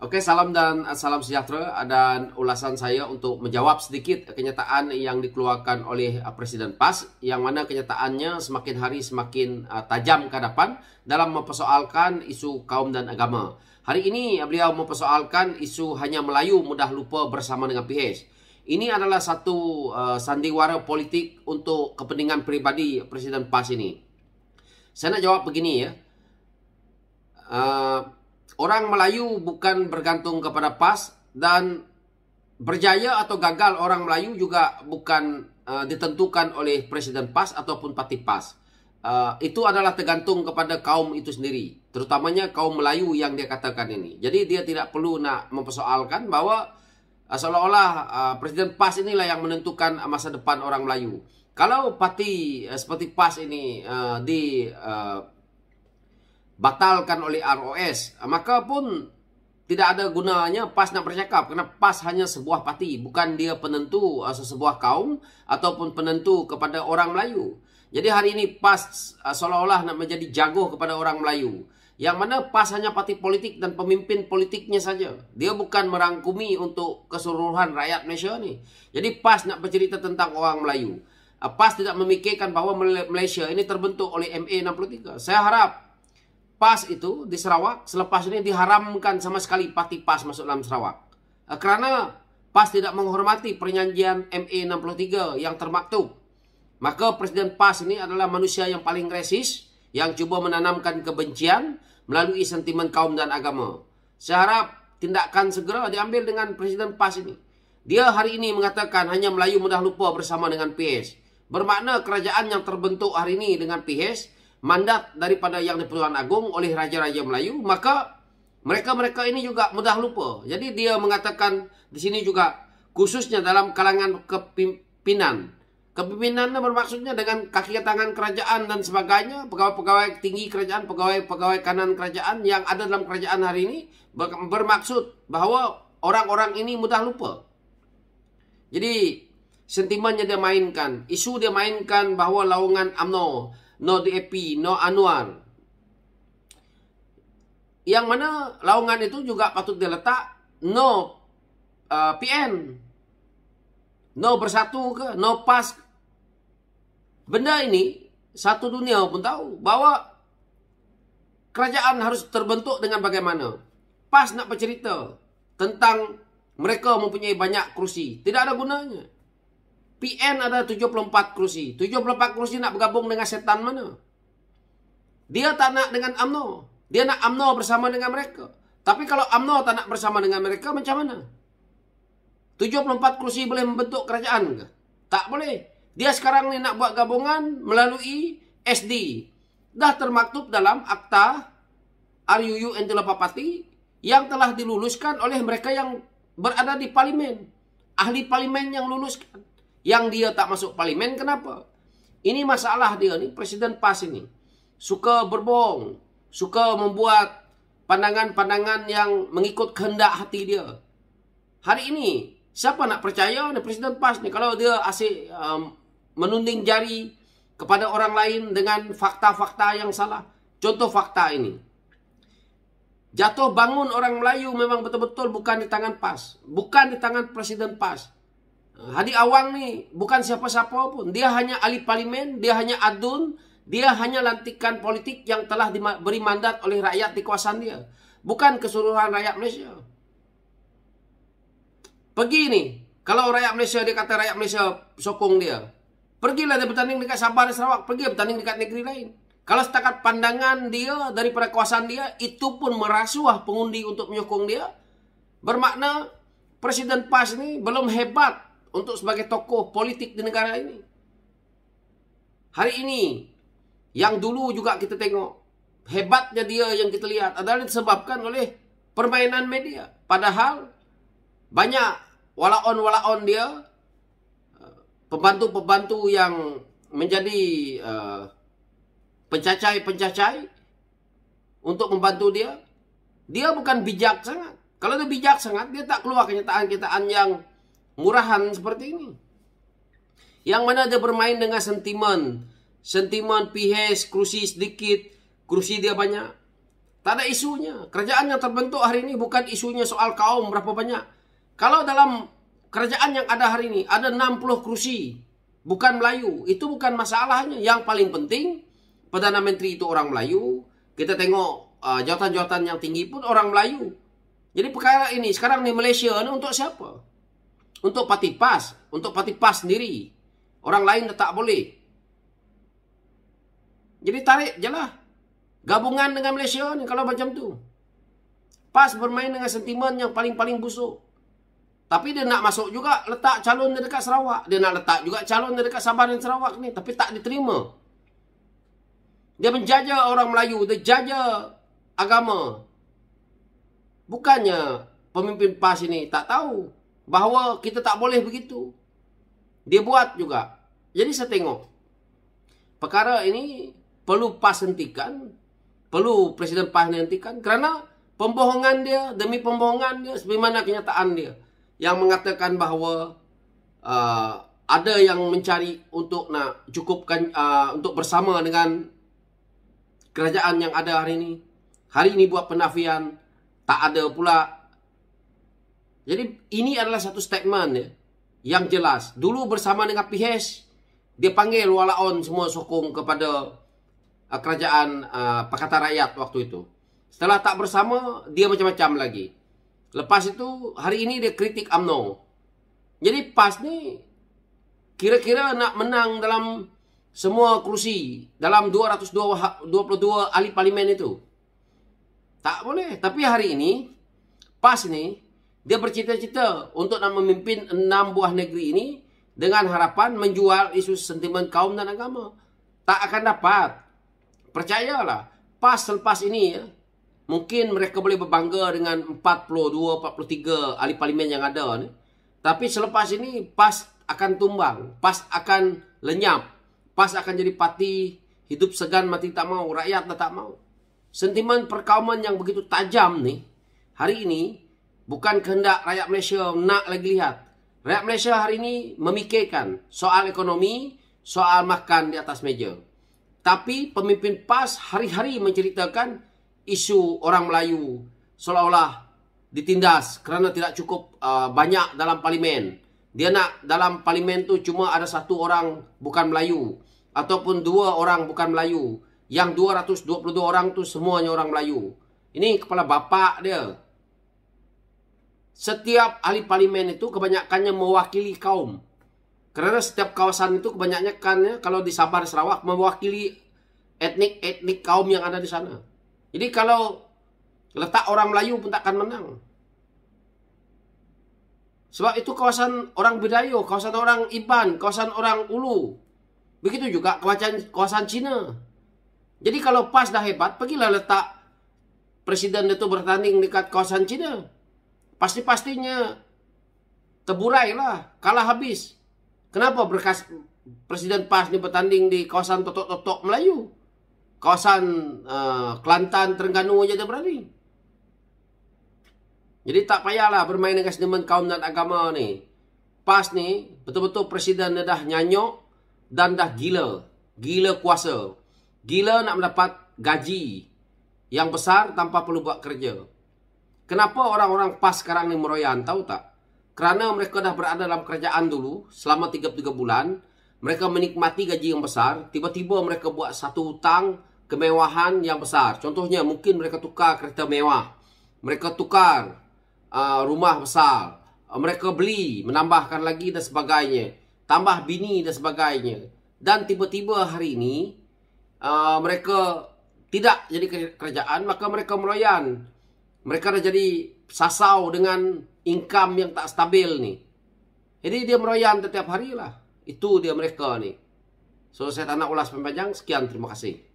Oke, salam dan salam sejahtera dan ulasan saya untuk menjawab sedikit kenyataan yang dikeluarkan oleh uh, Presiden PAS yang mana kenyataannya semakin hari semakin uh, tajam ke hadapan dalam mempersoalkan isu kaum dan agama. Hari ini beliau mempersoalkan isu hanya Melayu mudah lupa bersama dengan PH. Ini adalah satu uh, sandiwara politik untuk kepentingan peribadi Presiden PAS ini. Saya nak jawab begini ya. Uh, orang Melayu bukan bergantung kepada PAS dan berjaya atau gagal orang Melayu juga bukan uh, ditentukan oleh Presiden PAS ataupun Parti PAS. Uh, itu adalah tergantung kepada kaum itu sendiri, terutamanya kaum Melayu yang dia katakan ini. Jadi dia tidak perlu nak mempersoalkan bahwa uh, eh, seolah-olah uh, Presiden PAS inilah yang menentukan masa depan orang Melayu. Kalau parti uh, seperti PAS ini uh, di uh, batalkan oleh ROS maka pun tidak ada gunanya PAS nak bercakap kerana PAS hanya sebuah parti bukan dia penentu uh, sebuah kaum ataupun penentu kepada orang Melayu. Jadi hari ini PAS uh, seolah-olah nak menjadi jago kepada orang Melayu. Yang mana PAS hanya parti politik dan pemimpin politiknya saja. Dia bukan merangkumi untuk keseluruhan rakyat Malaysia ni. Jadi PAS nak bercerita tentang orang Melayu. Uh, PAS tidak memikirkan bahawa Malaysia ini terbentuk oleh MA63. Saya harap pas itu di Sarawak selepas ini diharamkan sama sekali pati pas masuk dalam Sarawak. Eh, Karena pas tidak menghormati perjanjian ME63 yang termaktub. Maka Presiden PAS ini adalah manusia yang paling resis yang cuba menanamkan kebencian melalui sentimen kaum dan agama. Saya harap tindakan segera diambil dengan Presiden PAS ini. Dia hari ini mengatakan hanya Melayu mudah lupa bersama dengan PS. Bermakna kerajaan yang terbentuk hari ini dengan PS mandat daripada yang di Pertuan Agong oleh Raja-Raja Melayu, maka mereka-mereka ini juga mudah lupa. Jadi dia mengatakan di sini juga khususnya dalam kalangan kepimpinan. Kepimpinan bermaksudnya dengan kaki tangan kerajaan dan sebagainya, pegawai-pegawai tinggi kerajaan, pegawai-pegawai kanan kerajaan yang ada dalam kerajaan hari ini bermaksud bahawa orang-orang ini mudah lupa. Jadi sentimennya dia mainkan, isu dia mainkan bahawa laungan amno No DAP, No Anwar. Yang mana laungan itu juga patut diletak No uh, PN. No Bersatu ke, No PAS. Benda ini satu dunia pun tahu bahwa kerajaan harus terbentuk dengan bagaimana. PAS nak bercerita tentang mereka mempunyai banyak kerusi. Tidak ada gunanya. PN ada 74 kerusi. 74 kerusi nak bergabung dengan setan mana? Dia tak nak dengan AMNO. Dia nak AMNO bersama dengan mereka. Tapi kalau AMNO tak nak bersama dengan mereka, macam mana? 74 kerusi boleh membentuk kerajaan ke? Tak boleh. Dia sekarang ni nak buat gabungan melalui SD. Dah termaktub dalam akta RUU Antilopapati yang telah diluluskan oleh mereka yang berada di parlimen. Ahli parlimen yang luluskan yang dia tak masuk parlimen kenapa? Ini masalah dia ni presiden PAS ini. Suka berbohong, suka membuat pandangan-pandangan yang mengikut kehendak hati dia. Hari ini siapa nak percaya ni presiden PAS ni kalau dia asyik um, menunding jari kepada orang lain dengan fakta-fakta yang salah. Contoh fakta ini. Jatuh bangun orang Melayu memang betul-betul bukan di tangan PAS, bukan di tangan presiden PAS. Hadi Awang ni bukan siapa-siapa pun. Dia hanya ahli parlimen, dia hanya adun, dia hanya lantikan politik yang telah diberi mandat oleh rakyat di kawasan dia. Bukan keseluruhan rakyat Malaysia. Pergi ni. Kalau rakyat Malaysia, dia kata rakyat Malaysia sokong dia. Pergilah dia bertanding dekat Sabah dan Sarawak. Pergi bertanding dekat negeri lain. Kalau setakat pandangan dia dari perkuasaan dia, itu pun merasuah pengundi untuk menyokong dia. Bermakna Presiden PAS ni belum hebat untuk sebagai tokoh politik di negara ini. Hari ini, yang dulu juga kita tengok, hebatnya dia yang kita lihat adalah disebabkan oleh permainan media. Padahal, banyak walaon-walaon dia, pembantu-pembantu yang menjadi eh, pencacai-pencacai untuk membantu dia, dia bukan bijak sangat. Kalau dia bijak sangat, dia tak keluar kenyataan-kenyataan yang murahan seperti ini. Yang mana dia bermain dengan sentimen. Sentimen PH, kursi sedikit, kursi dia banyak. Tak ada isunya. Kerajaan yang terbentuk hari ini bukan isunya soal kaum berapa banyak. Kalau dalam kerajaan yang ada hari ini ada 60 kursi, bukan Melayu. Itu bukan masalahnya. Yang paling penting, Perdana Menteri itu orang Melayu. Kita tengok uh, jawatan-jawatan yang tinggi pun orang Melayu. Jadi perkara ini sekarang di Malaysia ini untuk Siapa? Untuk PAS, Untuk PAS sendiri. Orang lain tak boleh. Jadi tarik je lah. Gabungan dengan Malaysia ni kalau macam tu. PAS bermain dengan sentimen yang paling-paling busuk. Tapi dia nak masuk juga letak calon dia dekat Sarawak. Dia nak letak juga calon dia dekat Sabah dan Sarawak ni. Tapi tak diterima. Dia menjaja orang Melayu. Dia jaja agama. Bukannya pemimpin PAS ini tak tahu bahawa kita tak boleh begitu. Dia buat juga. Jadi saya tengok. Perkara ini perlu PAS hentikan. Perlu Presiden PAS hentikan. Kerana pembohongan dia demi pembohongan dia. Sebagaimana kenyataan dia. Yang mengatakan bahawa uh, ada yang mencari untuk nak cukupkan uh, untuk bersama dengan kerajaan yang ada hari ini. Hari ini buat penafian. Tak ada pula jadi ini adalah satu statement ya, yang jelas. Dulu bersama dengan PH, dia panggil walaon semua sokong kepada uh, kerajaan uh, Pakatan Rakyat waktu itu. Setelah tak bersama, dia macam-macam lagi. Lepas itu, hari ini dia kritik Amno. Jadi PAS ni kira-kira nak menang dalam semua kerusi dalam 222 ahli parlimen itu. Tak boleh. Tapi hari ini, PAS ni dia bercita-cita untuk nak memimpin enam buah negeri ini dengan harapan menjual isu sentimen kaum dan agama. Tak akan dapat. Percayalah, pas selepas ini ya, mungkin mereka boleh berbangga dengan 42, 43 ahli parlimen yang ada ni. Tapi selepas ini PAS akan tumbang, PAS akan lenyap, PAS akan jadi parti hidup segan mati tak mau, rakyat tak mau. Sentimen perkauman yang begitu tajam ni hari ini Bukan kehendak rakyat Malaysia nak lagi lihat. Rakyat Malaysia hari ini memikirkan soal ekonomi, soal makan di atas meja. Tapi pemimpin PAS hari-hari menceritakan isu orang Melayu seolah-olah ditindas kerana tidak cukup uh, banyak dalam parlimen. Dia nak dalam parlimen tu cuma ada satu orang bukan Melayu ataupun dua orang bukan Melayu. Yang 222 orang tu semuanya orang Melayu. Ini kepala bapak dia. Setiap ahli parlimen itu kebanyakannya mewakili kaum. Karena setiap kawasan itu kebanyakannya kalau di Sabah Sarawak mewakili etnik-etnik kaum yang ada di sana. Jadi kalau letak orang Melayu pun takkan menang. Sebab itu kawasan orang Bedayo, kawasan orang Iban, kawasan orang Ulu. Begitu juga kawasan, kawasan Cina. Jadi kalau pas dah hebat, pergilah letak presiden itu bertanding dekat kawasan Cina. pasti-pastinya terburai lah, kalah habis. Kenapa berkas Presiden PAS ni bertanding di kawasan totok-totok Melayu? Kawasan uh, Kelantan, Terengganu saja dia berani. Jadi tak payahlah bermain dengan sentimen kaum dan agama ni. PAS ni betul-betul Presiden dia dah nyanyok dan dah gila. Gila kuasa. Gila nak mendapat gaji yang besar tanpa perlu buat kerja. Kenapa orang-orang PAS sekarang ni meroyan, tahu tak? Kerana mereka dah berada dalam kerajaan dulu selama 33 bulan, mereka menikmati gaji yang besar, tiba-tiba mereka buat satu hutang kemewahan yang besar. Contohnya mungkin mereka tukar kereta mewah, mereka tukar uh, rumah besar, uh, mereka beli, menambahkan lagi dan sebagainya, tambah bini dan sebagainya. Dan tiba-tiba hari ini uh, mereka tidak jadi kerajaan, maka mereka meroyan. Mereka dah jadi sasau dengan income yang tak stabil ni. Jadi dia meroyan setiap hari lah. Itu dia mereka ni. So saya tak nak ulas panjang. Sekian terima kasih.